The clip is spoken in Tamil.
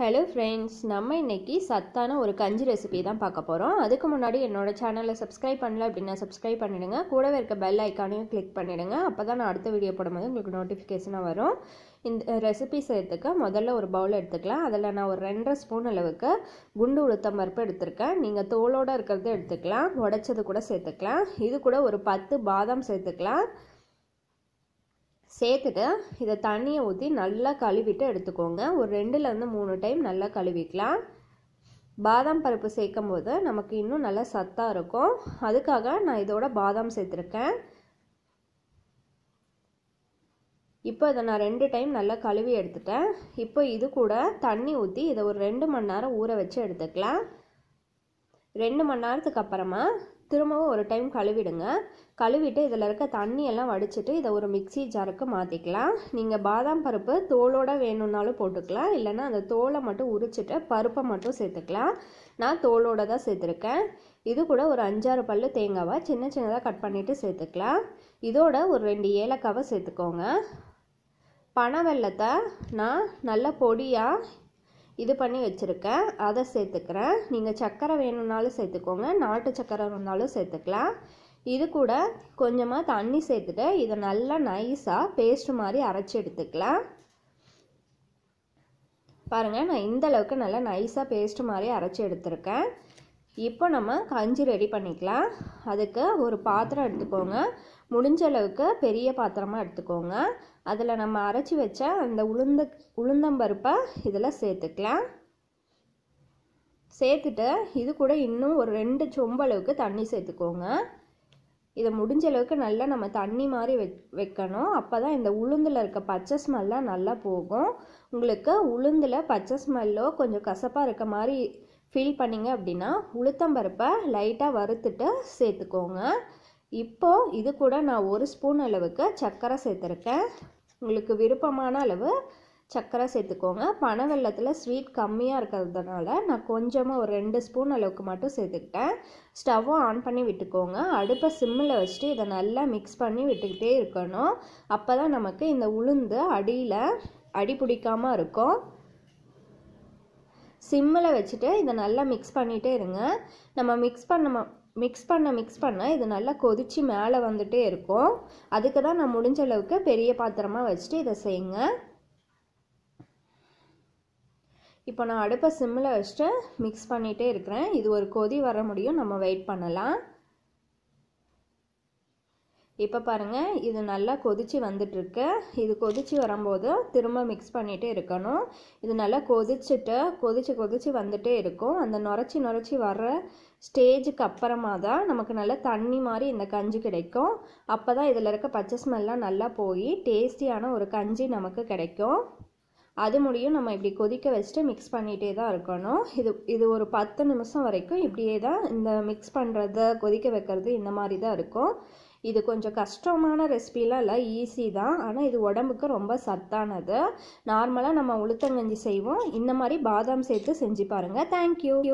ஹலோ ஃப்ரெண்ட்ஸ் நம்ம இன்றைக்கி சத்தான ஒரு கஞ்சி ரெசிபி தான் பார்க்க போகிறோம் அதுக்கு முன்னாடி என்னோட சேனலை சப்ஸ்கிரைப் பண்ணல அப்படின்னா சப்ஸ்கிரைப் பண்ணிவிடுங்க கூடவே இருக்க பெல் ஐக்கானையும் கிளிக் பண்ணிவிடுங்க அப்போ தான் நான் அடுத்த வீடியோ போடும்போது உங்களுக்கு நோட்டிஃபிகேஷனாக வரும் இந்த ரெசிபி செய்கிறதுக்கு முதல்ல ஒரு பவுல் எடுத்துக்கலாம் அதில் நான் ஒரு ரெண்டரை ஸ்பூன் அளவுக்கு குண்டு உளுத்தம் பருப்பு எடுத்திருக்கேன் நீங்கள் தோலோடு இருக்கிறத எடுத்துக்கலாம் உடைச்சது கூட சேர்த்துக்கலாம் இது கூட ஒரு பத்து பாதாம் சேர்த்துக்கலாம் சேர்த்துட்டு இதை தண்ணியை ஊற்றி நல்லா கழுவிட்டு எடுத்துக்கோங்க ஒரு ரெண்டுலேருந்து மூணு டைம் நல்லா கழுவிக்கலாம் பாதாம் பருப்பு சேர்க்கும் போது நமக்கு இன்னும் நல்லா சத்தாக இருக்கும் அதுக்காக நான் இதோட பாதாம் சேர்த்துருக்கேன் இப்போ இதை நான் ரெண்டு டைம் நல்லா கழுவி எடுத்துட்டேன் இப்போ இது கூட தண்ணி ஊற்றி இதை ஒரு ரெண்டு மணி நேரம் ஊற வச்சு எடுத்துக்கலாம் ரெண்டு மணி நேரத்துக்கு அப்புறமா திரும்பவும் ஒரு டைம் கழுவிடுங்க கழுவிட்டு இதில் இருக்க தண்ணியெல்லாம் வடிச்சிட்டு இதை ஒரு மிக்சி ஜாருக்கு மாற்றிக்கலாம் நீங்கள் பாதாம் பருப்பு தோலோடு வேணும்னாலும் போட்டுக்கலாம் இல்லைன்னா அந்த தோலை மட்டும் உரிச்சிட்டு பருப்பை மட்டும் சேர்த்துக்கலாம் நான் தோலோடு தான் சேர்த்துருக்கேன் இது கூட ஒரு அஞ்சாறு பல் தேங்காவை சின்ன சின்னதாக கட் பண்ணிவிட்டு சேர்த்துக்கலாம் இதோட ஒரு ரெண்டு ஏலக்காவை சேர்த்துக்கோங்க பனை வெள்ளத்தை நான் நல்ல பொடியாக இது பண்ணி வச்சுருக்கேன் அதை சேர்த்துக்கிறேன் நீங்கள் சர்க்கரை வேணும்னாலும் சேர்த்துக்கோங்க நாட்டு சர்க்கரை வேணும்னாலும் சேர்த்துக்கலாம் இது கூட கொஞ்சமாக தண்ணி சேர்த்துட்டு இதை நல்லா நைஸாக பேஸ்ட் மாதிரி அரைச்சி எடுத்துக்கலாம் பாருங்கள் நான் இந்த அளவுக்கு நல்லா நைஸாக பேஸ்ட் மாதிரி அரைச்சி எடுத்திருக்கேன் இப்போ நம்ம கஞ்சி ரெடி பண்ணிக்கலாம் அதுக்கு ஒரு பாத்திரம் எடுத்துக்கோங்க முடிஞ்ச அளவுக்கு பெரிய பாத்திரமாக எடுத்துக்கோங்க அதில் நம்ம அரைச்சி வச்ச அந்த உளுந்த உளுந்தம்பருப்பை இதில் சேர்த்துக்கலாம் சேர்த்துட்டு இது கூட இன்னும் ஒரு ரெண்டு சொம்பளவுக்கு தண்ணி சேர்த்துக்கோங்க இதை முடிஞ்ச அளவுக்கு நல்லா நம்ம தண்ணி மாதிரி வெ வைக்கணும் அப்போ தான் இந்த உளுந்தில் இருக்க பச்சை ஸ்மெல்லாம் நல்லா போகும் உங்களுக்கு உளுந்தில் பச்சை ஸ்மெல்லோ கொஞ்சம் கசப்பாக இருக்க மாதிரி ஃபீல் பண்ணிங்க அப்படின்னா உளுத்தம்பருப்பை லைட்டாக வறுத்துட்டு சேர்த்துக்கோங்க இப்போது இது கூட நான் ஒரு ஸ்பூன் அளவுக்கு சர்க்கரை சேர்த்துருக்கேன் உங்களுக்கு விருப்பமான அளவு சர்க்கரை சேர்த்துக்கோங்க பனை வெள்ளத்தில் ஸ்வீட் கம்மியாக இருக்கிறதுனால நான் கொஞ்சமாக ஒரு ரெண்டு ஸ்பூன் அளவுக்கு மட்டும் சேர்த்துக்கிட்டேன் ஸ்டவ்வும் ஆன் பண்ணி விட்டுக்கோங்க அடுப்பை சிம்மில் வச்சுட்டு இதை நல்லா மிக்ஸ் பண்ணி விட்டுக்கிட்டே இருக்கணும் அப்போ தான் நமக்கு இந்த உளுந்து அடியில் அடி பிடிக்காமல் இருக்கும் சிம்மில் வச்சுட்டு இதை நல்லா மிக்ஸ் பண்ணிகிட்டே இருங்க நம்ம மிக்ஸ் பண்ண மிக்ஸ் பண்ண மிக்ஸ் பண்ண இது நல்லா கொதிச்சு மேலே வந்துகிட்டே இருக்கும் அதுக்கு தான் நான் முடிஞ்ச அளவுக்கு பெரிய பாத்திரமாக வச்சுட்டு இதை செய்யுங்க இப்போ நான் அடுப்பை சிம்மில் வச்சுட்டு மிக்ஸ் பண்ணிகிட்டே இருக்கிறேன் இது ஒரு கொதி வர முடியும் நம்ம வெயிட் பண்ணலாம் இப்போ பாருங்கள் இது நல்லா கொதித்து வந்துட்டுருக்கு இது கொதித்து வரும்போது திரும்ப மிக்ஸ் பண்ணிகிட்டே இருக்கணும் இது நல்லா கொதிச்சுட்டு கொதித்து கொதித்து வந்துகிட்டே இருக்கும் அந்த நுரைச்சி நுரைச்சி வர்ற ஸ்டேஜுக்கு அப்புறமா தான் நமக்கு நல்லா தண்ணி மாதிரி இந்த கஞ்சி கிடைக்கும் அப்போ தான் இதில் இருக்க பச்சை ஸ்மெல்லாம் நல்லா போய் டேஸ்டியான ஒரு கஞ்சி நமக்கு கிடைக்கும் அது முடியும் நம்ம இப்படி கொதிக்க வச்சுட்டு மிக்ஸ் பண்ணிகிட்டே தான் இருக்கணும் இது இது ஒரு பத்து நிமிஷம் வரைக்கும் இப்படியே தான் இந்த மிக்ஸ் பண்ணுறது கொதிக்க வைக்கிறது இந்த மாதிரி தான் இருக்கும் இது கொஞ்சம் கஷ்டமான ரெசிபிலாம் இல்லை ஈஸி தான் ஆனால் இது உடம்புக்கு ரொம்ப சத்தானது நார்மலாக நம்ம உளுத்தங்கஞ்சி செய்வோம் இந்த மாதிரி பாதாம் சேர்த்து செஞ்சு பாருங்கள் தேங்க்யூ